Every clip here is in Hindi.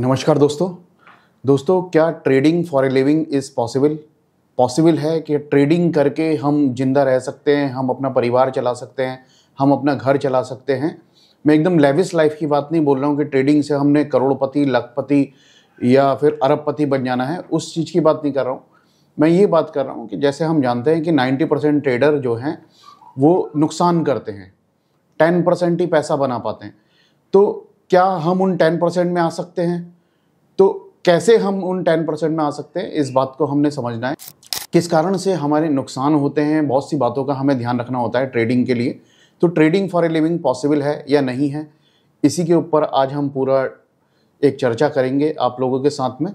नमस्कार दोस्तों दोस्तों क्या trading for a living is possible possible है कि ट्रेडिंग करके हम जिंदा रह सकते हैं हम अपना परिवार चला सकते हैं हम अपना घर चला सकते हैं मैं एकदम लेविस लाइफ की बात नहीं बोल रहा हूँ कि ट्रेडिंग से हमने करोड़पति लखपति या फिर अरबपति बन जाना है उस चीज़ की बात नहीं कर रहा हूँ मैं ये बात कर रहा हूँ कि जैसे हम जानते हैं कि 90 परसेंट ट्रेडर जो हैं वो नुकसान करते हैं 10 परसेंट ही पैसा बना पाते हैं तो क्या हम उन टेन परसेंट में आ सकते हैं तो कैसे हम उन टेन परसेंट में आ सकते हैं इस बात को हमने समझना है किस कारण से हमारे नुकसान होते हैं बहुत सी बातों का हमें ध्यान रखना होता है ट्रेडिंग के लिए तो trading for a living possible है या नहीं है इसी के ऊपर आज हम पूरा एक चर्चा करेंगे आप लोगों के साथ में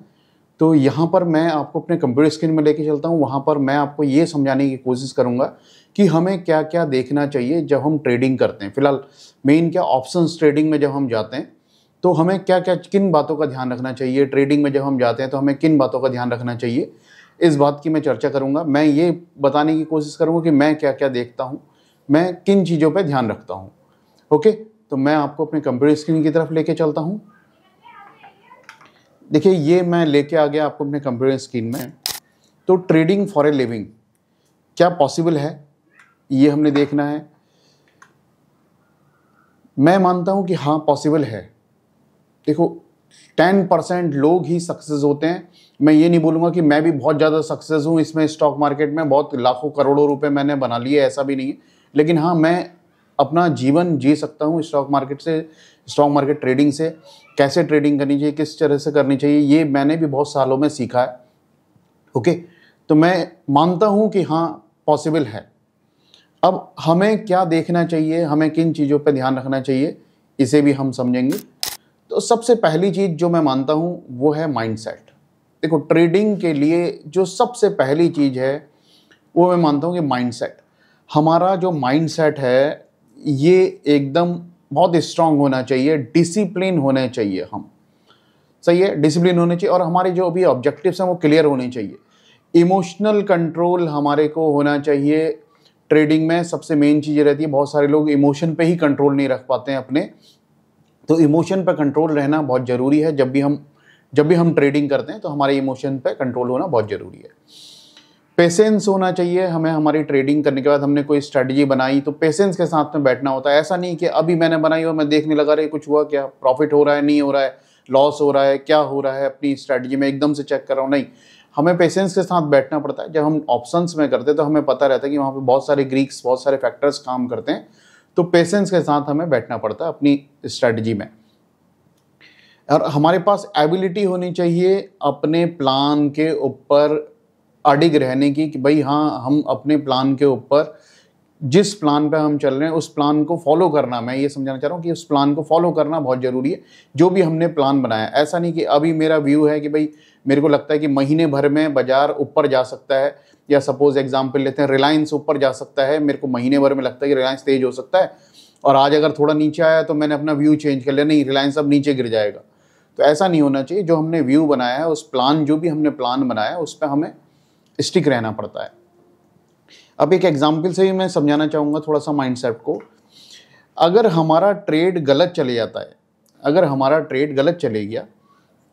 तो यहाँ पर मैं आपको अपने कंप्यूटर स्क्रीन में लेके चलता हूँ वहाँ पर मैं आपको ये समझाने की कोशिश करूँगा कि हमें क्या क्या देखना चाहिए जब हम ट्रेडिंग करते हैं फिलहाल मेन क्या ऑप्शन ट्रेडिंग में जब हम जाते हैं तो हमें क्या क्या किन बातों का ध्यान रखना चाहिए ट्रेडिंग में जब हम जाते हैं तो हमें किन बातों का ध्यान रखना चाहिए इस बात की मैं चर्चा करूँगा मैं ये बताने की कोशिश करूँगा कि मैं क्या क्या देखता हूँ मैं किन चीज़ों पर ध्यान रखता हूँ ओके तो मैं आपको अपने कंप्यूटर स्क्रीन की तरफ लेके चलता हूँ देखिए ये मैं लेके आ गया आपको अपने कंप्यूटर स्क्रीन में तो ट्रेडिंग फॉर ए लिविंग क्या पॉसिबल है ये हमने देखना है मैं मानता हूं कि हाँ पॉसिबल है देखो टेन परसेंट लोग ही सक्सेस होते हैं मैं ये नहीं बोलूंगा कि मैं भी बहुत ज़्यादा सक्सेस हूं इसमें स्टॉक मार्केट में बहुत लाखों करोड़ों रुपए मैंने बना लिए ऐसा भी नहीं है लेकिन हाँ मैं अपना जीवन जी सकता हूँ स्टॉक मार्केट से स्टॉक मार्केट ट्रेडिंग से कैसे ट्रेडिंग करनी चाहिए किस तरह से करनी चाहिए ये मैंने भी बहुत सालों में सीखा है ओके तो मैं मानता हूँ कि हाँ पॉसिबल है अब हमें क्या देखना चाहिए हमें किन चीज़ों पर ध्यान रखना चाहिए इसे भी हम समझेंगे तो सबसे पहली चीज़ जो मैं मानता हूँ वो है माइंडसेट देखो ट्रेडिंग के लिए जो सबसे पहली चीज़ है वो मैं मानता हूँ कि माइंडसेट हमारा जो माइंडसेट है ये एकदम बहुत स्ट्रांग होना चाहिए डिसिप्लिन होने चाहिए हम सही है डिसिप्लिन होने चाहिए और हमारे जो भी ऑब्जेक्टिव्स हैं वो क्लियर होने चाहिए इमोशनल कंट्रोल हमारे को होना चाहिए ट्रेडिंग में सबसे मेन चीज़ ये रहती है बहुत सारे लोग इमोशन पे ही कंट्रोल नहीं रख पाते हैं अपने तो इमोशन पर कंट्रोल रहना बहुत ज़रूरी है जब भी हम जब भी हम ट्रेडिंग करते हैं तो हमारे इमोशन पर कंट्रोल होना बहुत ज़रूरी है पेशेंस होना चाहिए हमें हमारी ट्रेडिंग करने के बाद हमने कोई स्ट्रेटजी बनाई तो पेशेंस के साथ में बैठना होता है ऐसा नहीं कि अभी मैंने बनाई और मैं देखने लगा रही कुछ हुआ क्या प्रॉफिट हो रहा है नहीं हो रहा है लॉस हो रहा है क्या हो रहा है अपनी स्ट्रेटजी में एकदम से चेक कर रहा हूँ नहीं हमें पेशेंस के साथ बैठना पड़ता है जब हम ऑप्शंस में करते हैं तो हमें पता रहता है कि वहाँ पे बहुत सारे ग्रीक्स बहुत सारे फैक्टर्स काम करते हैं तो पेशेंस के साथ हमें बैठना पड़ता है अपनी स्ट्रेटजी में और हमारे पास एबिलिटी होनी चाहिए अपने प्लान के ऊपर अडिग रहने की कि भाई हाँ हम अपने प्लान के ऊपर जिस प्लान पे हम चल रहे हैं उस प्लान को फॉलो करना मैं ये समझाना चाह रहा हूँ कि उस प्लान को फॉलो करना बहुत ज़रूरी है जो भी हमने प्लान बनाया ऐसा नहीं कि अभी मेरा व्यू है कि भाई मेरे को लगता है कि महीने भर में बाज़ार ऊपर जा सकता है या सपोज एग्जाम्पल लेते हैं रिलायंस ऊपर जा सकता है मेरे को महीने भर में लगता है कि रिलायंस तेज हो सकता है और आज अगर थोड़ा नीचे आया तो मैंने अपना व्यू चेंज कर लिया नहीं रिलायंस अब नीचे गिर जाएगा तो ऐसा नहीं होना चाहिए जो हमने व्यू बनाया है उस प्लान जो भी हमने प्लान बनाया है उस पर हमें स्टिक रहना पड़ता है अब एक एग्जाम्पल से ही मैं समझाना चाहूँगा थोड़ा सा माइंडसेट को अगर हमारा ट्रेड गलत चले जाता है अगर हमारा ट्रेड गलत चले गया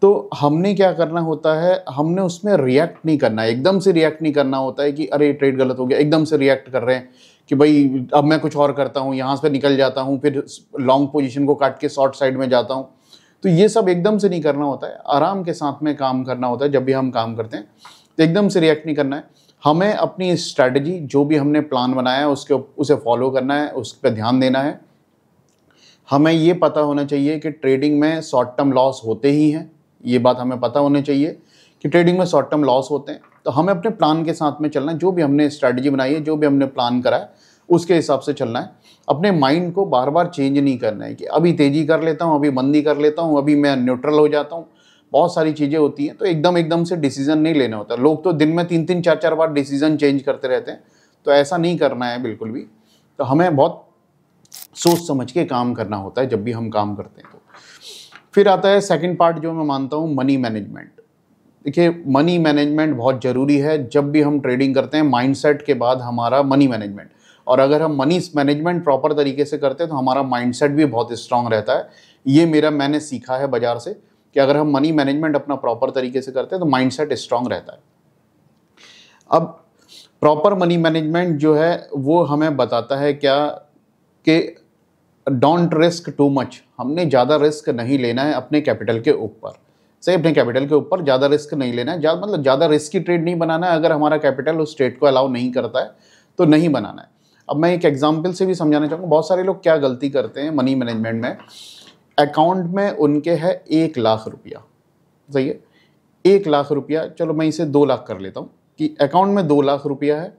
तो हमने क्या करना होता है हमने उसमें रिएक्ट नहीं करना है एकदम से रिएक्ट नहीं करना होता है कि अरे ट्रेड गलत हो गया एकदम से रिएक्ट कर रहे हैं कि भाई अब मैं कुछ और करता हूँ यहाँ से निकल जाता हूँ फिर लॉन्ग पोजीशन को काट के शॉर्ट साइड में जाता हूँ तो ये सब एकदम से नहीं करना होता है आराम के साथ में काम करना होता है जब भी हम काम करते हैं तो एकदम से रिएक्ट नहीं करना है हमें अपनी स्ट्रैटेजी जो भी हमने प्लान बनाया है उसके उसे फॉलो करना है उस पर ध्यान देना है हमें ये पता होना चाहिए कि ट्रेडिंग में शॉर्ट टर्म लॉस होते ही हैं ये बात हमें पता होना चाहिए कि ट्रेडिंग में शॉर्ट टर्म लॉस होते हैं तो हमें अपने प्लान के साथ में चलना है जो भी हमने स्ट्रैटेजी बनाई है जो भी हमने प्लान करा है उसके हिसाब से चलना है अपने माइंड को बार बार चेंज नहीं करना है कि अभी तेज़ी कर लेता हूँ अभी मंदी कर लेता हूँ अभी मैं न्यूट्रल हो जाता हूँ बहुत सारी चीज़ें होती हैं तो एकदम एकदम से डिसीजन नहीं लेना होता लोग तो दिन में तीन तीन चार चार बार डिसीजन चेंज करते रहते हैं तो ऐसा नहीं करना है बिल्कुल भी तो हमें बहुत सोच समझ के काम करना होता है जब भी हम काम करते हैं तो फिर आता है सेकंड पार्ट जो मैं मानता हूँ मनी मैनेजमेंट देखिए मनी मैनेजमेंट बहुत ज़रूरी है जब भी हम ट्रेडिंग करते हैं माइंडसेट के बाद हमारा मनी मैनेजमेंट और अगर हम मनी मैनेजमेंट प्रॉपर तरीके से करते हैं तो हमारा माइंडसेट भी बहुत स्ट्रांग रहता है ये मेरा मैंने सीखा है बाज़ार से कि अगर हम मनी मैनेजमेंट अपना प्रॉपर तरीके से करते हैं तो माइंडसेट स्ट्रांग रहता है अब प्रॉपर मनी मैनेजमेंट जो है वो हमें बताता है क्या कि डोंट रिस्क टू मच हमने ज़्यादा रिस्क नहीं लेना है अपने कैपिटल के ऊपर सही अपने कैपिटल के ऊपर ज़्यादा रिस्क नहीं लेना है ज़्यादा मतलब ज़्यादा की ट्रेड नहीं बनाना है अगर हमारा कैपिटल उस ट्रेड को अलाउ नहीं करता है तो नहीं बनाना है अब मैं एक एग्जाम्पल से भी समझाना चाहूँगा बहुत सारे लोग क्या गलती करते हैं मनी मैनेजमेंट में अकाउंट में उनके है एक लाख रुपया सही है एक लाख रुपया चलो मैं इसे दो लाख कर लेता हूँ कि अकाउंट में दो लाख रुपया है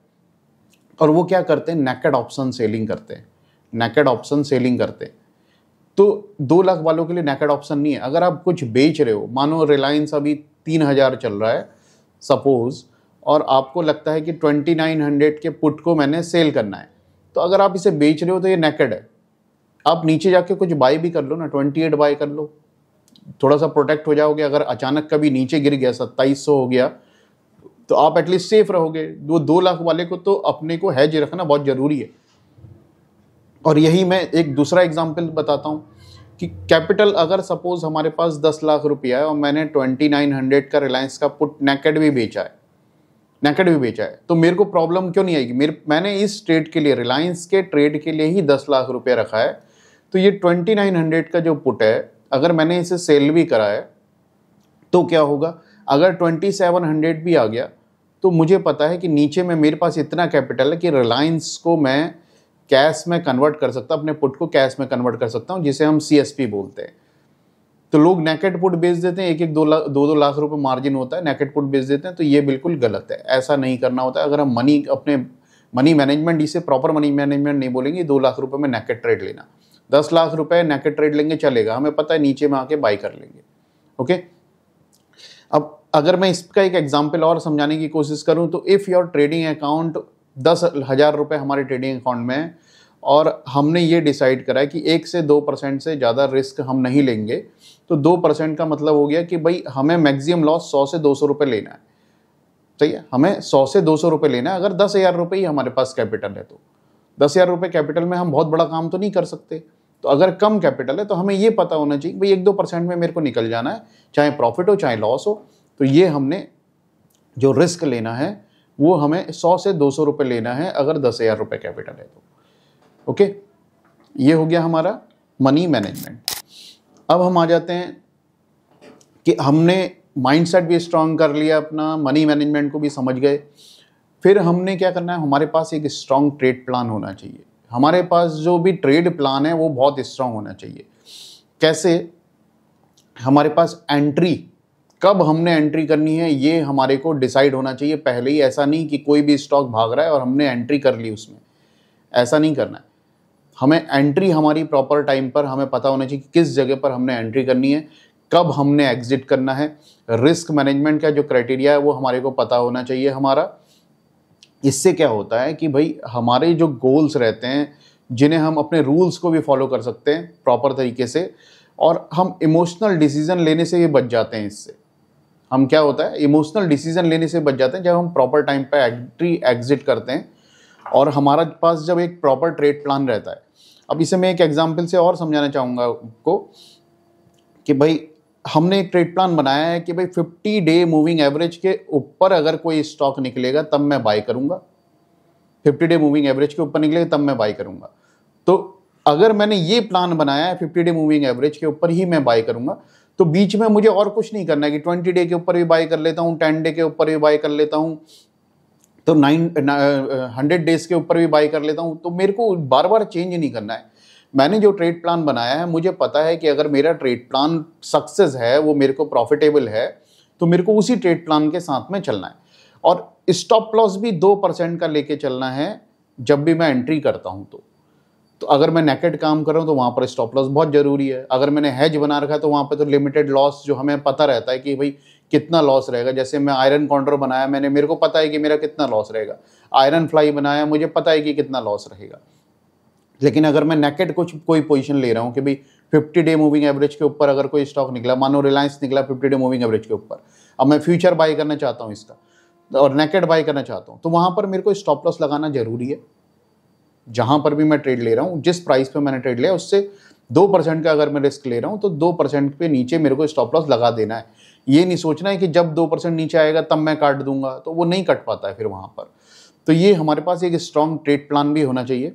और वो क्या करते हैं नेकेड ऑप्शन सेलिंग करते हैं नेकेड ऑप्शन सेलिंग करते हैं तो दो लाख वालों के लिए नेकेड ऑप्शन नहीं है अगर आप कुछ बेच रहे हो मानो रिलायंस अभी तीन हज़ार चल रहा है सपोज़ और आपको लगता है कि ट्वेंटी नाइन हंड्रेड के पुट को मैंने सेल करना है तो अगर आप इसे बेच रहे हो तो ये नेकेड है आप नीचे जाके कुछ बाय भी कर लो ना ट्वेंटी एट बाय कर लो थोड़ा सा प्रोटेक्ट हो जाओगे अगर अचानक कभी नीचे गिर गया सत्ताईस हो गया तो आप एटलीस्ट सेफ रहोगे वो दो लाख वाले को तो अपने को हैज रखना बहुत ज़रूरी है और यही मैं एक दूसरा एग्जाम्पल बताता हूँ कि कैपिटल अगर सपोज़ हमारे पास दस लाख रुपया है और मैंने ट्वेंटी नाइन हंड्रेड का रिलायंस का पुट नेकेड भी बेचा है नेकेड भी बेचा है तो मेरे को प्रॉब्लम क्यों नहीं आएगी मेरे मैंने इस ट्रेड के लिए रिलायंस के ट्रेड के लिए ही दस लाख रुपया रखा है तो ये ट्वेंटी नाइन हंड्रेड का जो पुट है अगर मैंने इसे सेल भी कराया तो क्या होगा अगर ट्वेंटी सेवन हंड्रेड भी आ गया तो मुझे पता है कि नीचे में मेरे पास इतना कैपिटल है कि रिलायंस को मैं कैश में कन्वर्ट कर सकता अपने पुट को कैश में कन्वर्ट कर सकता हूँ जिसे हम सी बोलते हैं तो लोग नेकेट पुट बेच देते हैं एक एक दो लाख दो दो लाख रुपए मार्जिन होता है नेकेट पुट बेच देते हैं तो ये बिल्कुल गलत है ऐसा नहीं करना होता है अगर हम मनी अपने मनी मैनेजमेंट इसे प्रॉपर मनी मैनेजमेंट नहीं बोलेंगे दो लाख रुपए में नेकेट ट्रेड लेना दस लाख रुपए नेकेट ट्रेड लेंगे चलेगा हमें पता है नीचे में आके बाई कर लेंगे ओके अब अगर मैं इसका एक एग्जाम्पल और समझाने की कोशिश करूं तो इफ़ योर ट्रेडिंग अकाउंट दस हज़ार रुपए हमारे ट्रेडिंग अकाउंट में है और हमने ये डिसाइड करा है कि एक से दो परसेंट से ज़्यादा रिस्क हम नहीं लेंगे तो दो परसेंट का मतलब हो गया कि भाई हमें मैक्सिमम लॉस सौ से दो सौ रुपए लेना है सही है हमें सौ से दो सौ रुपए लेना है अगर दस हज़ार रुपये ही हमारे पास कैपिटल है तो दस हज़ार रुपए कैपिटल में हम बहुत बड़ा काम तो नहीं कर सकते तो अगर कम कैपिटल है तो हमें ये पता होना चाहिए भाई एक दो परसेंट में मेरे को निकल जाना है चाहे प्रॉफिट हो चाहे लॉस हो तो ये हमने जो रिस्क लेना है वो हमें सौ से दो सौ रुपये लेना है अगर दस हज़ार रुपये कैपिटल है तो ओके ये हो गया हमारा मनी मैनेजमेंट अब हम आ जाते हैं कि हमने माइंड भी स्ट्रांग कर लिया अपना मनी मैनेजमेंट को भी समझ गए फिर हमने क्या करना है हमारे पास एक स्ट्रांग ट्रेड प्लान होना चाहिए हमारे पास जो भी ट्रेड प्लान है वो बहुत स्ट्रांग होना चाहिए कैसे हमारे पास एंट्री कब हमने एंट्री करनी है ये हमारे को डिसाइड होना चाहिए पहले ही ऐसा नहीं कि कोई भी स्टॉक भाग रहा है और हमने एंट्री कर ली उसमें ऐसा नहीं करना है हमें एंट्री हमारी प्रॉपर टाइम पर हमें पता होना चाहिए कि किस जगह पर हमने एंट्री करनी है कब हमने एग्जिट करना है रिस्क मैनेजमेंट का जो क्राइटेरिया है वो हमारे को पता होना चाहिए हमारा इससे क्या होता है कि भाई हमारे जो गोल्स रहते हैं जिन्हें हम अपने रूल्स को भी फॉलो कर सकते हैं प्रॉपर तरीके से और हम इमोशनल डिसीजन लेने से भी बच जाते हैं इससे हम क्या होता है इमोशनल डिसीजन लेने से बच जाते हैं जब हम प्रॉपर टाइम पर एंट्री एग्जिट करते हैं और हमारा पास जब एक प्रॉपर ट्रेड प्लान रहता है अब इसे मैं एक एग्जाम्पल से और समझाना चाहूँगा आपको कि भाई हमने ट्रेड प्लान बनाया है कि भाई फिफ्टी डे मूविंग एवरेज के ऊपर अगर कोई स्टॉक निकलेगा तब मैं बाय करूंगा फिफ्टी डे मूविंग एवरेज के ऊपर निकलेगा तब मैं बाय करूंगा तो अगर मैंने ये प्लान बनाया है फिफ्टी डे मूविंग एवरेज के ऊपर ही मैं बाय करूंगा तो बीच में मुझे और कुछ नहीं करना है कि ट्वेंटी डे के ऊपर भी बाय कर लेता हूँ टेन डे के ऊपर भी बाय कर लेता हूँ तो नाइन हंड्रेड डेज के ऊपर भी बाय कर लेता हूँ तो मेरे को बार बार चेंज नहीं करना है मैंने जो ट्रेड प्लान बनाया है मुझे पता है कि अगर मेरा ट्रेड प्लान सक्सेस है वो मेरे को प्रॉफिटेबल है तो मेरे को उसी ट्रेड प्लान के साथ में चलना है और स्टॉप लॉस भी दो परसेंट का लेके चलना है जब भी मैं एंट्री करता हूँ तो तो अगर मैं नेकेट काम कर रहा हूँ तो वहाँ पर स्टॉप लॉस बहुत ज़रूरी है अगर मैंने हैज बना रखा है तो वहाँ पर तो लिमिटेड लॉस जो हमें पता रहता है कि भाई कितना लॉस रहेगा जैसे मैं आयरन काउंटर बनाया मैंने मेरे को पता है कि मेरा कितना लॉस रहेगा आयरन फ्लाई बनाया मुझे पता है कि कितना लॉस रहेगा लेकिन अगर मैं नेकेट कुछ कोई पोजीशन ले रहा हूँ कि भाई फिफ्टी डे मूविंग एवरेज के ऊपर अगर कोई स्टॉक निकला मानो रिलायंस निकला फिफ्टी डे मूविंग एवरेज के ऊपर अब मैं फ्यूचर बाई करना चाहता हूँ इसका और नेकेट बाई करना चाहता हूँ तो वहाँ पर मेरे को स्टॉप लॉस लगाना जरूरी है जहाँ पर भी मैं ट्रेड ले रहा हूँ जिस प्राइस पर मैंने ट्रेड लिया उससे दो परसेंट का अगर मैं रिस्क ले रहा हूँ तो दो परसेंट पे नीचे मेरे को स्टॉप लॉस लगा देना है ये नहीं सोचना है कि जब दो परसेंट नीचे आएगा तब मैं काट दूंगा तो वो नहीं कट पाता है फिर वहाँ पर तो ये हमारे पास एक स्ट्रॉन्ग ट्रेड प्लान भी होना चाहिए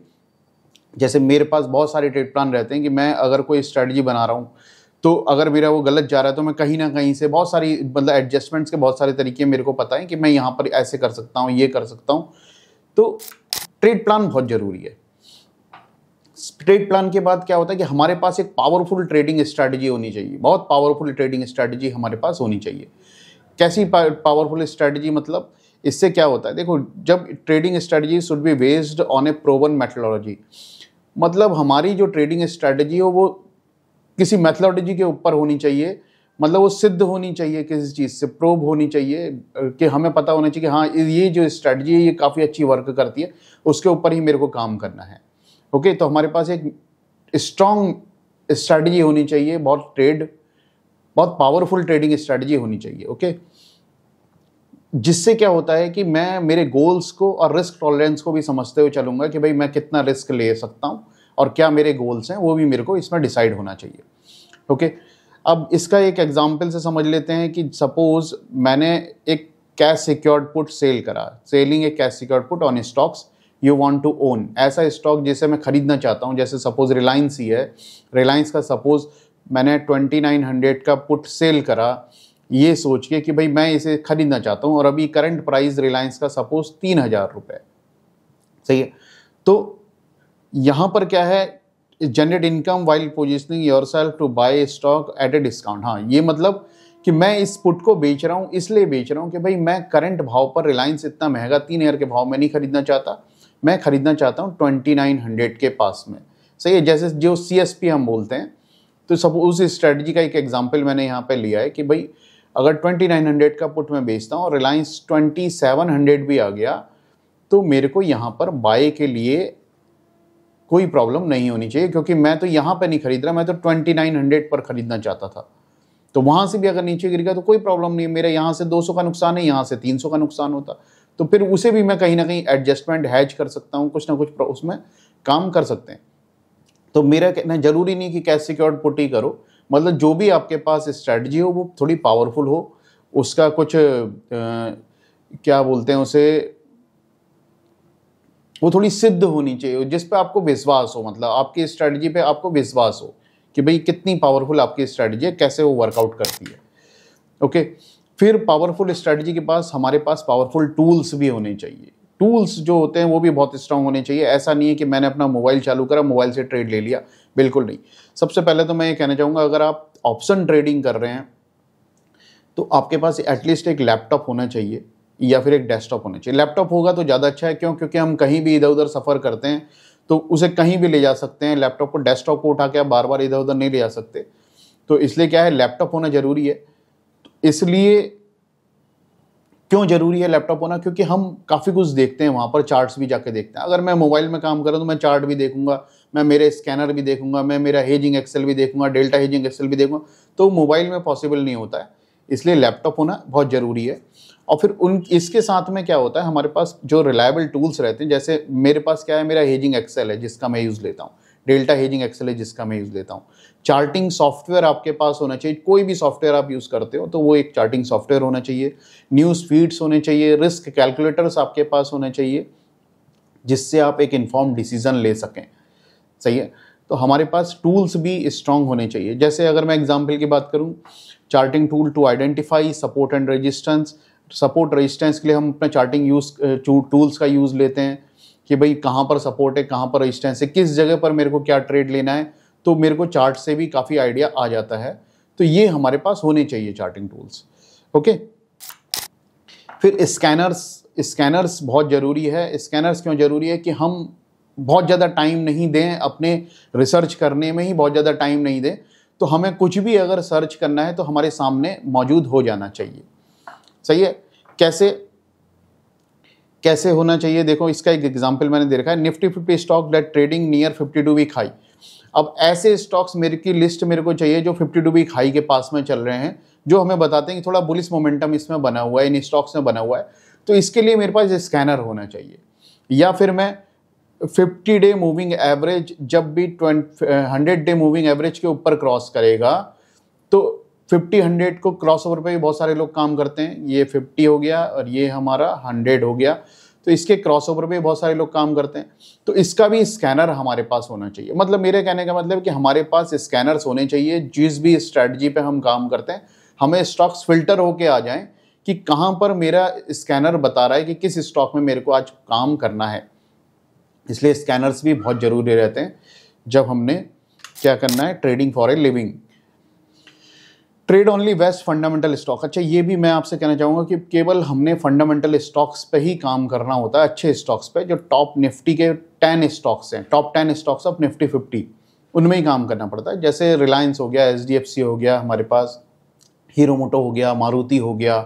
जैसे मेरे पास बहुत सारे ट्रेड प्लान रहते हैं कि मैं अगर कोई स्ट्रेटजी बना रहा हूँ तो अगर मेरा वो गलत जा रहा है तो मैं कहीं ना कहीं से बहुत सारी मतलब एडजस्टमेंट्स के बहुत सारे तरीके मेरे को पता है कि मैं यहाँ पर ऐसे कर सकता हूँ ये कर सकता हूँ तो ट्रेड प्लान बहुत ज़रूरी है ट्रेड प्लान के बाद क्या होता है कि हमारे पास एक पावरफुल ट्रेडिंग स्ट्रैटेजी होनी चाहिए बहुत पावरफुल ट्रेडिंग स्ट्रैटेजी हमारे पास होनी चाहिए कैसी पावरफुल स्ट्रैटेजी मतलब इससे क्या होता है देखो जब trading strategy should be based on a proven methodology मतलब हमारी जो ट्रेडिंग स्ट्रैटेजी हो वो किसी मैथोलॉजी के ऊपर होनी चाहिए मतलब वो सिद्ध होनी चाहिए किसी चीज़ से प्रोब होनी चाहिए कि हमें पता होना चाहिए कि हाँ ये जो स्ट्रैटेजी है ये काफ़ी अच्छी वर्क करती है उसके ऊपर ही मेरे को काम करना है ओके तो हमारे पास एक स्ट्रॉन्ग स्ट्रैटेजी होनी चाहिए बहुत ट्रेड बहुत पावरफुल ट्रेडिंग स्ट्रैटेजी होनी चाहिए ओके जिससे क्या होता है कि मैं मेरे गोल्स को और रिस्क टॉलरेंस को भी समझते हुए चलूँगा कि भाई मैं कितना रिस्क ले सकता हूँ और क्या मेरे गोल्स हैं वो भी मेरे को इसमें डिसाइड होना चाहिए ओके अब इसका एक एग्जाम्पल से समझ लेते हैं कि सपोज़ मैंने एक कैश सिक्योर्ड पुट सेल करा selling a cash secured put on stocks you want to own ऐसा स्टॉक जिसे मैं खरीदना चाहता हूँ जैसे सपोज रिलायंस ही है रिलायंस का सपोज मैंने 2900 का पुट सेल करा ये सोच के कि भाई मैं इसे ख़रीदना चाहता हूँ और अभी करंट प्राइस रिलायंस का सपोज तीन हज़ार रुपये सही है तो यहाँ पर क्या है generate income while positioning yourself to buy stock at a discount हाँ ये मतलब कि मैं इस पुट को बेच रहा हूँ इसलिए बेच रहा हूँ कि भाई मैं करंट भाव पर रिलायंस इतना महंगा तीन हज़ार के भाव में नहीं खरीदना चाहता मैं खरीदना चाहता हूँ ट्वेंटी नाइन हंड्रेड के पास में सही है जैसे जो सी एस पी हम बोलते हैं तो सब उस स्ट्रेटजी का एक एग्जाम्पल मैंने यहाँ पर लिया है कि भाई अगर 2900 का पुट मैं बेचता हूँ और रिलायंस 2700 भी आ गया तो मेरे को यहाँ पर बाय के लिए कोई प्रॉब्लम नहीं होनी चाहिए क्योंकि मैं तो यहाँ पर नहीं खरीद रहा मैं तो 2900 पर ख़रीदना चाहता था तो वहाँ से भी अगर नीचे गिर गया तो कोई प्रॉब्लम नहीं है मेरा यहाँ से 200 का नुकसान है यहाँ से 300 का नुकसान होता तो फिर उसे भी मैं कहीं ना कहीं एडजस्टमेंट हैज कर सकता हूँ कुछ ना कुछ उसमें काम कर सकते हैं तो मेरा कहना जरूरी नहीं कि कैश सिक्योर्ड पुट ही करो मतलब जो भी आपके पास स्ट्रेटजी हो वो थोड़ी पावरफुल हो उसका कुछ आ, क्या बोलते हैं उसे वो थोड़ी सिद्ध होनी चाहिए जिस पे आपको विश्वास हो मतलब आपकी स्ट्रेटजी पे आपको विश्वास हो कि भाई कितनी पावरफुल आपकी स्ट्रेटजी है कैसे वो वर्कआउट करती है ओके फिर पावरफुल स्ट्रेटजी के पास हमारे पास पावरफुल टूल्स भी होने चाहिए टूल्स जो होते हैं वो भी बहुत स्ट्रांग होने चाहिए ऐसा नहीं है कि मैंने अपना मोबाइल चालू करा मोबाइल से ट्रेड ले लिया बिल्कुल नहीं सबसे पहले तो मैं ये कहना चाहूँगा अगर आप ऑप्शन ट्रेडिंग कर रहे हैं तो आपके पास एटलीस्ट एक लैपटॉप होना चाहिए या फिर एक डेस्कटॉप होना चाहिए लैपटॉप होगा तो ज़्यादा अच्छा है क्यों क्योंकि हम कहीं भी इधर उधर सफ़र करते हैं तो उसे कहीं भी ले जा सकते हैं लैपटॉप को डेस्कटॉप को उठा के आप बार बार इधर उधर नहीं ले जा सकते तो इसलिए क्या है लैपटॉप होना ज़रूरी है तो इसलिए क्यों जरूरी है लैपटॉप होना क्योंकि हम काफ़ी कुछ देखते हैं वहाँ पर चार्ट्स भी जाके देखते हैं अगर मैं मोबाइल में काम करूँ तो मैं चार्ट भी देखूंगा मैं मेरे स्कैनर भी देखूंगा मैं मेरा हेजिंग एक्सेल भी देखूंगा डेल्टा हेजिंग एक्सेल भी देखूंगा तो मोबाइल में पॉसिबल नहीं होता है इसलिए लैपटॉप होना बहुत ज़रूरी है और फिर उन इसके साथ में क्या होता है हमारे पास जो रिलायबल टूल्स रहते हैं जैसे मेरे पास क्या है मेरा हेजिंग एक्सेल है जिसका मैं यूज़ लेता हूँ डेल्टा हेजिंग एक्सेल है जिसका मैं यूज़ लेता हूँ चार्टिंग सॉफ्टवेयर आपके पास होना चाहिए कोई भी सॉफ्टवेयर आप यूज़ करते हो तो वो एक चार्टिंग सॉफ्टवेयर होना चाहिए न्यूज़ फीड्स होने चाहिए रिस्क कैलकुलेटर्स आपके पास होने चाहिए जिससे आप एक इन्फॉर्म डिसीजन ले सकें सही है तो हमारे पास टूल्स भी स्ट्रांग होने चाहिए जैसे अगर मैं एग्जाम्पल की बात करूँ charting tool to identify support and resistance support resistance के लिए हम अपना चार्टिंग यूज टूल्स का यूज़ लेते हैं कि भाई कहाँ पर सपोर्ट है कहाँ पर रजिस्टेंस है किस जगह पर मेरे को क्या ट्रेड लेना है तो मेरे को चार्ट से भी काफ़ी आइडिया आ जाता है तो ये हमारे पास होने चाहिए चार्टिंग टूल्स ओके फिर स्कैनर्स स्कैनर्स बहुत ज़रूरी है स्कैनर्स क्यों ज़रूरी है कि हम बहुत ज़्यादा टाइम नहीं दें अपने रिसर्च करने में ही बहुत ज़्यादा टाइम नहीं दें तो हमें कुछ भी अगर सर्च करना है तो हमारे सामने मौजूद हो जाना चाहिए सही है कैसे कैसे होना चाहिए देखो इसका एक एग्जाम्पल मैंने दे रखा है Nifty fifty stock that trading near fifty two week high अब ऐसे स्टॉक्स मेरे की लिस्ट मेरे को चाहिए जो फिफ्टी टू वीक हाई के पास में चल रहे हैं जो हमें बताते हैं कि थोड़ा बुलिस मोमेंटम इसमें बना हुआ है इन स्टॉक्स में बना हुआ है तो इसके लिए मेरे पास स्कैनर होना चाहिए या फिर मैं 50 डे मूविंग एवरेज जब भी twenty hundred day moving average के ऊपर क्रॉस करेगा तो फिफ्टी हंड्रेड को क्रॉस ओवर पर बहुत सारे लोग काम करते हैं ये फिफ्टी हो गया और ये हमारा हंड्रेड हो गया तो इसके क्रॉस ओवर पर बहुत सारे लोग काम करते हैं तो इसका भी स्कैनर हमारे पास होना चाहिए मतलब मेरे कहने का मतलब कि हमारे पास स्कैनर्स होने चाहिए जिस भी स्ट्रेटजी पे हम काम करते हैं हमें स्टॉक्स फिल्टर होके आ जाएं कि कहाँ पर मेरा स्कैनर बता रहा है कि किस स्टॉक में मेरे को आज काम करना है इसलिए स्कैनर्स भी बहुत ज़रूरी रहते हैं जब हमने क्या करना है trading for a living trade only best fundamental stock अच्छा ये भी मैं आपसे कहना चाहूँगा कि केवल हमने फंडामेंटल स्टॉक्स पे ही काम करना होता है अच्छे स्टॉक्स पे जो टॉप निफ्टी के टेन स्टॉक्स हैं top ten stocks of Nifty fifty उनमें ही काम करना पड़ता है जैसे रिलायंस हो गया एच हो गया हमारे पास हीरो मोटो हो गया मारुति हो गया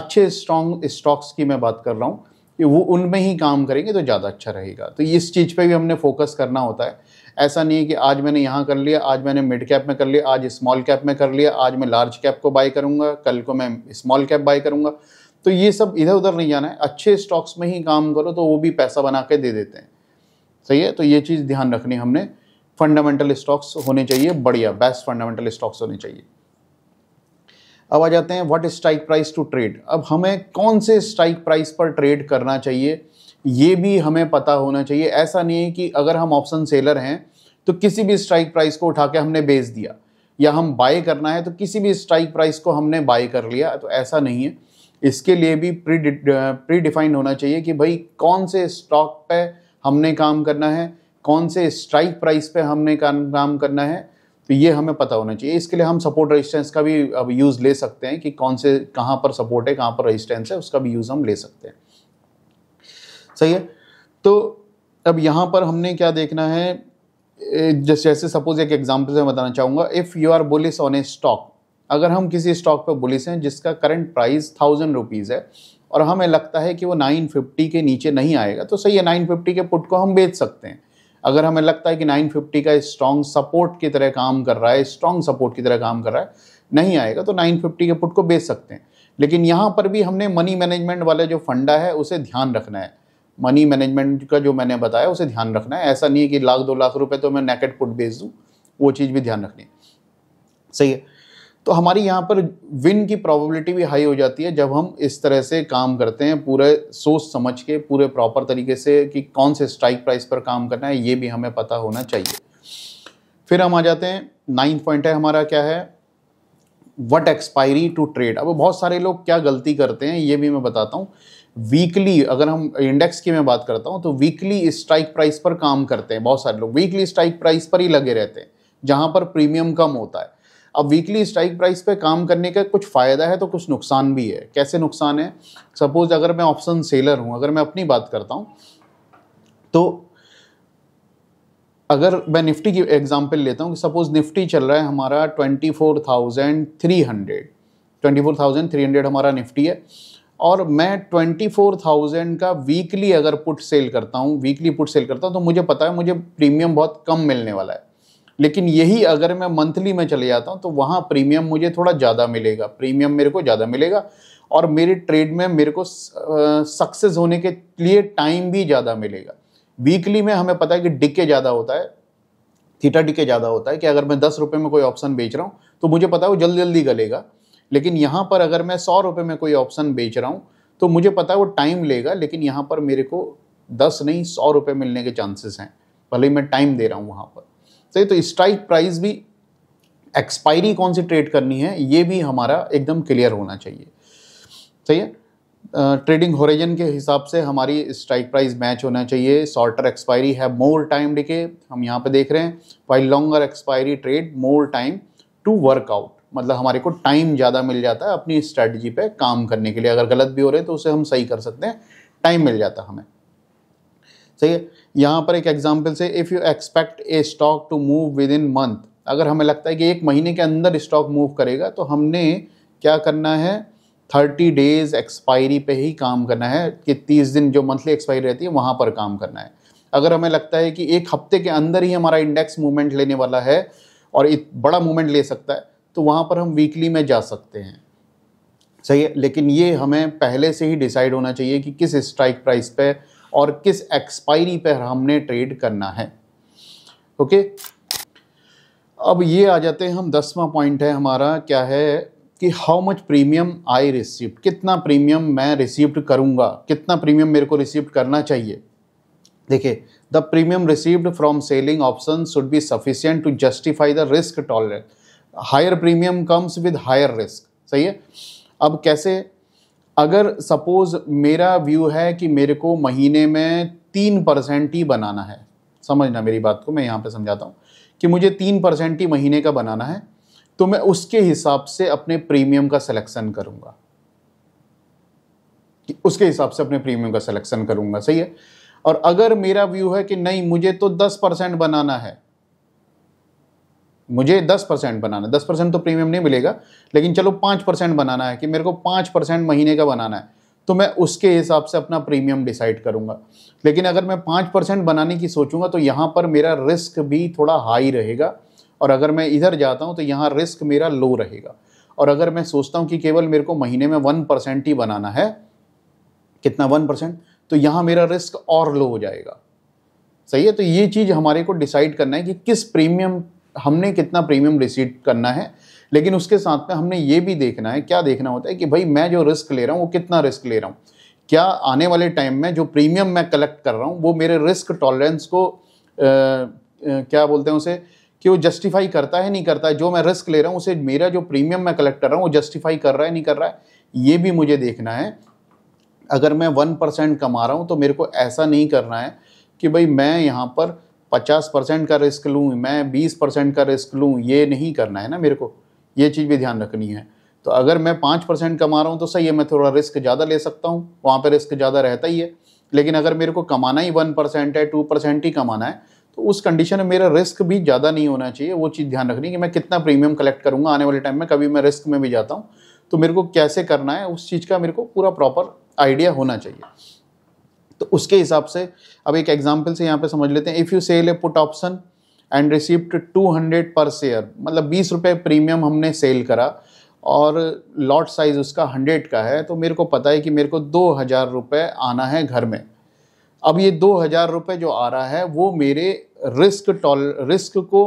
अच्छे स्ट्रॉन्ग स्टॉक्स की मैं बात कर रहा हूँ वो उनमें ही काम करेंगे तो ज़्यादा अच्छा रहेगा तो इस चीज़ पर भी हमने फोकस करना होता है ऐसा नहीं है कि आज मैंने यहाँ कर लिया आज मैंने मिड कैप में कर लिया आज स्मॉल कैप में कर लिया आज मैं लार्ज कैप को बाई करूँगा कल को मैं स्मॉल कैप बाई करूँगा तो ये सब इधर उधर नहीं जाना है अच्छे स्टॉक्स में ही काम करो तो वो भी पैसा बना के दे देते हैं सही है तो ये चीज़ ध्यान रखनी हमने फंडामेंटल स्टॉक्स होने चाहिए बढ़िया बेस्ट फंडामेंटल स्टॉक्स होने चाहिए अब आ जाते हैं what strike price to trade अब हमें कौन से स्ट्राइक प्राइस पर ट्रेड करना चाहिए ये भी हमें पता होना चाहिए ऐसा नहीं है कि अगर हम ऑप्शन सेलर हैं तो किसी भी स्ट्राइक प्राइस को उठा के हमने बेच दिया या हम बाय करना है तो किसी भी स्ट्राइक प्राइस को हमने बाय कर लिया तो ऐसा नहीं है इसके लिए भी प्री प्री डिफाइंड होना चाहिए कि भाई कौन से स्टॉक पे हमने काम करना है कौन से स्ट्राइक प्राइस पे हमने काम काम करना है तो ये हमें पता होना चाहिए इसके लिए हम सपोर्ट रेजिस्टेंस का भी अब यूज़ ले सकते हैं कि कौन से कहाँ पर सपोर्ट है कहाँ पर रेजिस्टेंस है उसका भी यूज़ हम ले सकते हैं सही है तो अब यहाँ पर हमने क्या देखना है जैसे जैसे सपोज एक एग्जाम्पल से बताना चाहूँगा if you are bullish on a stock अगर हम किसी स्टॉक पर बुलिस हैं जिसका करंट प्राइस थाउजेंड रुपीज़ है और हमें लगता है कि वो नाइन फिफ्टी के नीचे नहीं आएगा तो सही है नाइन फिफ्टी के पुट को हम बेच सकते हैं अगर हमें लगता है कि नाइन फिफ्टी का स्ट्रॉन्ग सपोर्ट की तरह काम कर रहा है स्ट्रॉन्ग सपोर्ट की तरह काम कर रहा है नहीं आएगा तो नाइन फिफ्टी के पुट को बेच सकते हैं लेकिन यहाँ पर भी हमने मनी मैनेजमेंट वाले जो फंडा है उसे ध्यान रखना है मनी मैनेजमेंट का जो मैंने बताया उसे ध्यान रखना है ऐसा नहीं है कि लाख दो लाख रुपए तो मैं नेकेट पुट बेच दूँ वो चीज़ भी ध्यान रखनी है सही है तो हमारी यहाँ पर विन की प्रोबेबिलिटी भी हाई हो जाती है जब हम इस तरह से काम करते हैं पूरे सोच समझ के पूरे प्रॉपर तरीके से कि कौन से स्ट्राइक प्राइस पर काम करना है ये भी हमें पता होना चाहिए फिर हम आ जाते हैं नाइन्थ पॉइंट है हमारा क्या है वट एक्सपायरी टू ट्रेड अब बहुत सारे लोग क्या गलती करते हैं ये भी मैं बताता हूँ वीकली अगर हम इंडेक्स की मैं बात करता हूँ तो वीकली स्ट्राइक प्राइस पर काम करते हैं बहुत सारे लोग वीकली स्ट्राइक प्राइस पर ही लगे रहते हैं जहाँ पर प्रीमियम कम होता है अब वीकली स्ट्राइक प्राइस पे काम करने का कुछ फ़ायदा है तो कुछ नुकसान भी है कैसे नुकसान है सपोज अगर मैं ऑप्शन सेलर हूँ अगर मैं अपनी बात करता हूँ तो अगर मैं निफ्टी की एग्जांपल लेता हूँ कि सपोज निफ्टी चल रहा है हमारा twenty four thousand three hundred twenty four thousand three hundred हमारा निफ्टी है और मैं 24,000 का वीकली अगर पुट सेल करता हूँ वीकली पुट सेल करता हूँ तो मुझे पता है मुझे प्रीमियम बहुत कम मिलने वाला है लेकिन यही अगर मैं मंथली में चले जाता हूँ तो वहाँ प्रीमियम मुझे थोड़ा ज़्यादा मिलेगा प्रीमियम मेरे को ज़्यादा मिलेगा और मेरे ट्रेड में मेरे को सक्सेस होने के लिए टाइम भी ज़्यादा मिलेगा वीकली में हमें पता है कि डिके ज़्यादा होता है थीटा डिके ज़्यादा होता है कि अगर मैं दस रुपये में कोई ऑप्शन बेच रहा हूँ तो मुझे पता है वो जल्दी जल्दी गलेगा लेकिन यहाँ पर अगर मैं सौ रुपये में कोई ऑप्शन बेच रहा हूँ तो मुझे पता है वो टाइम लेगा लेकिन यहाँ पर मेरे को दस नहीं सौ रुपये मिलने के चांसेस हैं भले ही मैं टाइम दे रहा हूँ वहाँ पर सही तो स्ट्राइक प्राइस तो भी एक्सपायरी कौन सी ट्रेड करनी है ये भी हमारा एकदम क्लियर होना चाहिए सही है ट्रेडिंग होरिजन के हिसाब से हमारी स्ट्राइक प्राइस मैच होना चाहिए शॉर्टर एक्सपायरी है मोर टाइम डिके हम यहाँ पे देख रहे हैं why longer expiry trade more time to work out मतलब हमारे को टाइम ज़्यादा मिल जाता है अपनी स्ट्रैटेजी पे काम करने के लिए अगर गलत भी हो रहे हैं तो उसे हम सही कर सकते हैं टाइम मिल जाता हमें सही है यहाँ पर एक एग्जाम्पल से if you expect a stock to move within month अगर हमें लगता है कि एक महीने के अंदर स्टॉक मूव करेगा तो हमने क्या करना है थर्टी डेज़ एक्सपायरी पे ही काम करना है कि तीस दिन जो मंथली एक्सपायरी रहती है वहाँ पर काम करना है अगर हमें लगता है कि एक हफ्ते के अंदर ही हमारा इंडेक्स मूवमेंट लेने वाला है और एक बड़ा मूवमेंट ले सकता है तो वहाँ पर हम वीकली में जा सकते हैं सही है लेकिन ये हमें पहले से ही डिसाइड होना चाहिए कि किस स्ट्राइक प्राइस पे और किस एक्सपायरी पे हमने ट्रेड करना है ओके अब ये आ जाते हैं हम दसवां पॉइंट है हमारा क्या है कि how much premium I received कितना प्रीमियम मैं रिसीव्ड करूँगा कितना प्रीमियम मेरे को रिसीव्ड करना चाहिए देखिए the premium received from selling option should be sufficient to justify the risk tolerance higher premium comes with higher risk सही है अब कैसे अगर सपोज मेरा व्यू है कि मेरे को महीने में तीन परसेंट ही बनाना है समझना मेरी बात को मैं यहाँ पे समझाता हूँ कि मुझे तीन परसेंट ही महीने का बनाना है तो मैं उसके हिसाब से अपने प्रीमियम का सिलेक्शन करूँगा उसके हिसाब से अपने प्रीमियम का सिलेक्शन करूँगा सही है और अगर मेरा व्यू है कि नहीं मुझे तो दस परसेंट बनाना है मुझे दस परसेंट बनाना है दस परसेंट तो प्रीमियम नहीं मिलेगा लेकिन चलो पाँच परसेंट बनाना है कि मेरे को पाँच परसेंट महीने का बनाना है तो मैं उसके हिसाब से अपना प्रीमियम डिसाइड करूंगा लेकिन अगर मैं पाँच परसेंट बनाने की सोचूंगा तो यहाँ पर मेरा रिस्क भी थोड़ा हाई रहेगा और अगर मैं इधर जाता हूँ तो यहाँ रिस्क मेरा लो रहेगा और अगर मैं सोचता हूँ कि केवल मेरे को महीने में वन परसेंट ही बनाना है कितना वन परसेंट तो यहाँ मेरा रिस्क और लो हो जाएगा सही है तो ये चीज़ हमारे को डिसाइड करना है कि किस प्रीमियम हमने कितना प्रीमियम रिसीव करना है लेकिन उसके साथ में हमने ये भी देखना है क्या देखना होता है कि भाई मैं जो रिस्क ले रहा हूँ वो कितना रिस्क ले रहा हूँ क्या आने वाले टाइम में जो प्रीमियम मैं कलेक्ट कर रहा हूँ वो मेरे रिस्क टॉलरेंस को आ, आ, क्या बोलते हैं उसे कि वो जस्टिफाई करता है नहीं करता है जो मैं रिस्क ले रहा हूँ उसे मेरा जो प्रीमियम मैं कलेक्ट कर रहा हूँ वो जस्टिफाई कर रहा है नहीं कर रहा है ये भी मुझे देखना है अगर मैं वन परसेंट कमा रहा हूँ तो मेरे को ऐसा नहीं करना है कि भाई मैं यहाँ पर पचास परसेंट का रिस्क लूँ मैं बीस परसेंट का रिस्क लूँ ये नहीं करना है ना मेरे को ये चीज़ भी ध्यान रखनी है तो अगर मैं पाँच परसेंट कमा रहा हूँ तो सही है मैं थोड़ा रिस्क ज़्यादा ले सकता हूँ वहाँ पर रिस्क ज़्यादा रहता ही है लेकिन अगर मेरे को कमाना ही वन परसेंट है टू परसेंट ही कमाना है तो उस कंडीशन में मेरा रिस्क भी ज़्यादा नहीं होना चाहिए वो चीज़ ध्यान रखनी कि मैं कितना प्रीमियम कलेक्ट करूँगा आने वाले टाइम में कभी मैं रिस्क में भी जाता हूँ तो मेरे को कैसे करना है उस चीज़ का मेरे को पूरा प्रॉपर आइडिया होना चाहिए तो उसके हिसाब से अब एक एग्जाम्पल से यहाँ पे समझ लेते हैं if you sell a put option and receipt two hundred per share मतलब बीस रुपये प्रीमियम हमने सेल करा और लॉट साइज़ उसका हंड्रेड का है तो मेरे को पता है कि मेरे को दो हज़ार रुपये आना है घर में अब ये दो हज़ार रुपये जो आ रहा है वो मेरे रिस्क टॉल रिस्क को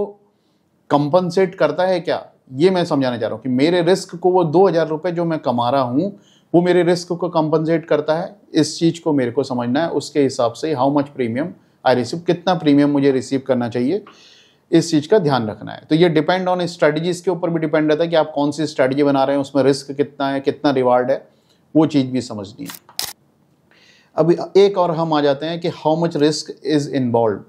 कंपनसेट करता है क्या ये मैं समझाना चाह रहा हूँ कि मेरे रिस्क को वो दो हज़ार रुपये जो मैं कमा रहा हूँ वो मेरे रिस्क को कंपनसेट करता है इस चीज़ को मेरे को समझना है उसके हिसाब से how much premium I receive कितना प्रीमियम मुझे रिसीव करना चाहिए इस चीज़ का ध्यान रखना है तो ये डिपेंड ऑन स्ट्रेटजीज के ऊपर भी डिपेंड रहता है कि आप कौन सी स्ट्रेटजी बना रहे हैं उसमें रिस्क कितना है कितना रिवार्ड है वो चीज़ भी समझनी है अब एक और हम आ जाते हैं कि how much risk is involve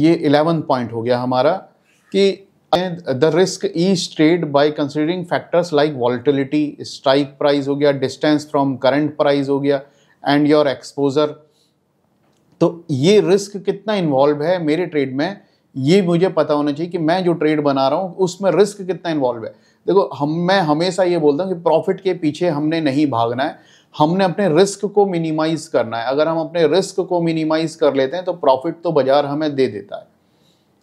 ये इलेवन पॉइंट हो गया हमारा कि and the risk is trade by considering factors like volatility strike price हो गया डिस्टेंस फ्रॉम करंट प्राइज हो गया एंड योर एक्सपोजर तो ये रिस्क कितना इन्वॉल्व है मेरे ट्रेड में ये मुझे पता होना चाहिए कि मैं जो ट्रेड बना रहा हूँ उसमें रिस्क कितना इन्वॉल्व है देखो हम मैं हमेशा ये बोलता हूँ कि प्रॉफिट के पीछे हमने नहीं भागना है हमने अपने रिस्क को मिनिमाइज करना है अगर हम अपने रिस्क को मिनिमाइज कर लेते हैं तो प्रॉफिट तो बाजार हमें दे देता है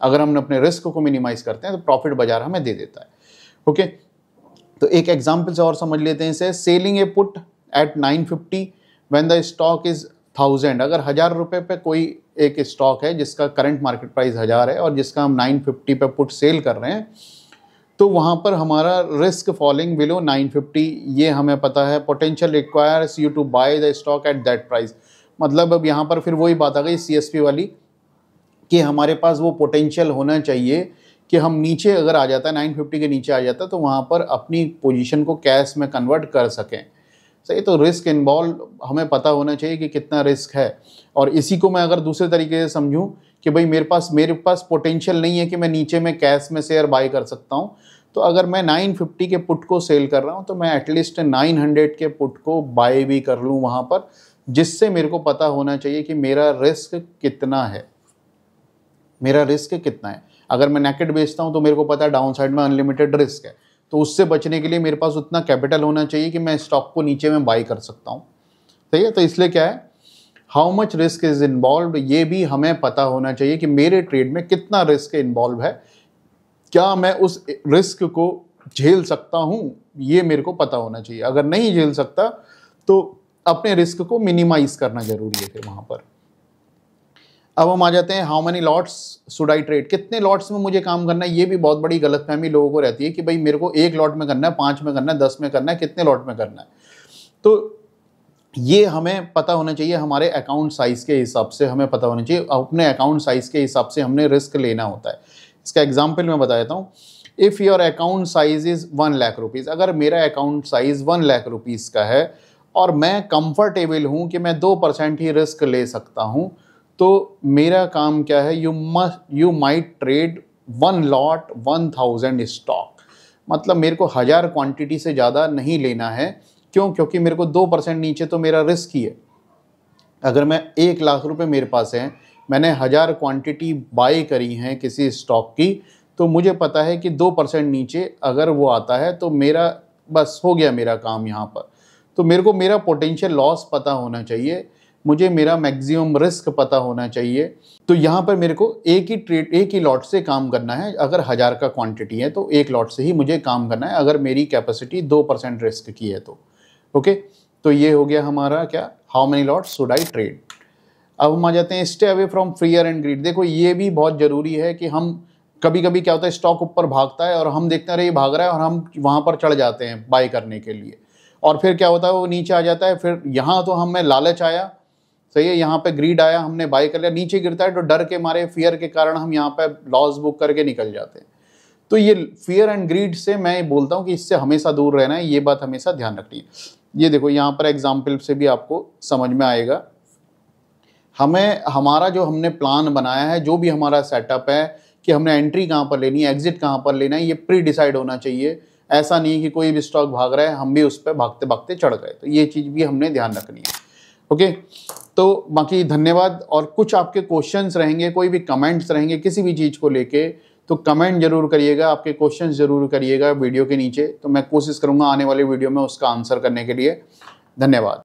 अगर हम अपने रिस्क को मिनिमाइज करते हैं तो प्रॉफिट बाजार हमें दे देता है ओके तो एक एग्जाम्पल से और समझ लेते हैं इसे selling a put at nine fifty when the stock is thousand अगर हज़ार रुपये पे कोई एक स्टॉक है जिसका करंट मार्केट प्राइस हज़ार है और जिसका हम नाइन फिफ्टी पे पुट सेल कर रहे हैं तो वहाँ पर हमारा रिस्क फॉलिंग बिलो 950 ये हमें पता है potential requires you to buy the stock at that price मतलब अब यहाँ पर फिर वही बात आ गई सी वाली कि हमारे पास वो पोटेंशियल होना चाहिए कि हम नीचे अगर आ जाता है नाइन फिफ्टी के नीचे आ जाता तो वहाँ पर अपनी पोजिशन को कैश में कन्वर्ट कर सकें सही तो रिस्क इन्वॉल्व तो हमें पता होना चाहिए कि कितना रिस्क है और इसी को मैं अगर दूसरे तरीके से समझूँ कि भाई मेरे पास मेरे पास पोटेंशियल नहीं है कि मैं नीचे में कैश में शेयर बाई कर सकता हूँ तो अगर मैं 950 के पुट को सेल कर रहा हूँ तो मैं एटलीस्ट 900 के पुट को बाई भी कर लूँ वहाँ पर जिससे मेरे को पता होना चाहिए कि मेरा रिस्क कितना है मेरा रिस्क कितना है अगर मैं नेकेट बेचता हूँ तो मेरे को पता है डाउन साइड में अनलिमिटेड रिस्क है तो उससे बचने के लिए मेरे पास उतना कैपिटल होना चाहिए कि मैं स्टॉक को नीचे में बाई कर सकता हूँ सही है तो इसलिए क्या है how much risk is involve ये भी हमें पता होना चाहिए कि मेरे ट्रेड में कितना रिस्क इन्वॉल्व है क्या मैं उस रिस्क को झेल सकता हूँ ये मेरे को पता होना चाहिए अगर नहीं झेल सकता तो अपने रिस्क को मिनिमाइज करना जरूरी है फिर वहाँ पर अब हम आ जाते हैं how many lots should I trade कितने लॉट्स में मुझे काम करना है ये भी बहुत बड़ी गलतफहमी लोगों को रहती है कि भाई मेरे को एक लॉट में करना है पाँच में करना है दस में करना है कितने लॉट में करना है तो ये हमें पता होना चाहिए हमारे अकाउंट साइज़ के हिसाब से हमें पता होना चाहिए अपने अकाउंट साइज़ के हिसाब से हमने रिस्क लेना होता है इसका एग्जाम्पल मैं बता देता हूँ if your account size is one lakh rupees अगर मेरा account size one lakh rupees का है और मैं कंफर्टेबल हूँ कि मैं दो परसेंट ही रिस्क ले सकता हूँ तो मेरा काम क्या है you must you might trade one lot one thousand stock मतलब मेरे को हज़ार क्वांटिटी से ज़्यादा नहीं लेना है क्यों क्योंकि मेरे को दो परसेंट नीचे तो मेरा रिस्क ही है अगर मैं एक लाख रुपए मेरे पास हैं मैंने हज़ार क्वांटिटी बाई करी हैं किसी स्टॉक की तो मुझे पता है कि दो परसेंट नीचे अगर वो आता है तो मेरा बस हो गया मेरा काम यहाँ पर तो मेरे को मेरा पोटेंशियल लॉस पता होना चाहिए मुझे मेरा मैक्सिमम रिस्क पता होना चाहिए तो यहाँ पर मेरे को एक ही ट्रेड एक ही लॉट से काम करना है अगर हज़ार का क्वांटिटी है तो एक लॉट से ही मुझे काम करना है अगर मेरी कैपेसिटी दो परसेंट रिस्क की है तो ओके तो ये हो गया हमारा क्या how many lot should I trade अब हम आ जाते हैं stay away from fear and greed देखो ये भी बहुत ज़रूरी है कि हम कभी कभी क्या होता है स्टॉक ऊपर भागता है और हम देखते रहे ये भाग रहा है और हम वहाँ पर चढ़ जाते हैं बाई करने के लिए और फिर क्या होता है वो नीचे आ जाता है फिर यहाँ तो हमें लालच आया तो ये यहाँ पे ग्रीड आया हमने बाई कर लिया नीचे गिरता है तो डर के मारे फियर के कारण हम यहाँ पे लॉस बुक करके निकल जाते हैं तो ये फियर एंड ग्रीड से मैं बोलता हूँ कि इससे हमेशा दूर रहना है ये बात हमेशा ध्यान रखनी है ये देखो यहाँ पर एग्जाम्पल से भी आपको समझ में आएगा हमें हमारा जो हमने प्लान बनाया है जो भी हमारा सेटअप है कि हमने एंट्री कहाँ पर लेनी है एग्जिट कहाँ पर लेना है ये प्री डिसाइड होना चाहिए ऐसा नहीं कि कोई भी स्टॉक भाग रहा है हम भी उस पर भागते भागते चढ़ गए तो ये चीज़ भी हमने ध्यान रखनी है ओके तो बाकी धन्यवाद और कुछ आपके क्वेश्चंस रहेंगे कोई भी कमेंट्स रहेंगे किसी भी चीज़ को लेके तो कमेंट जरूर करिएगा आपके क्वेश्चंस जरूर करिएगा वीडियो के नीचे तो मैं कोशिश करूँगा आने वाले वीडियो में उसका आंसर करने के लिए धन्यवाद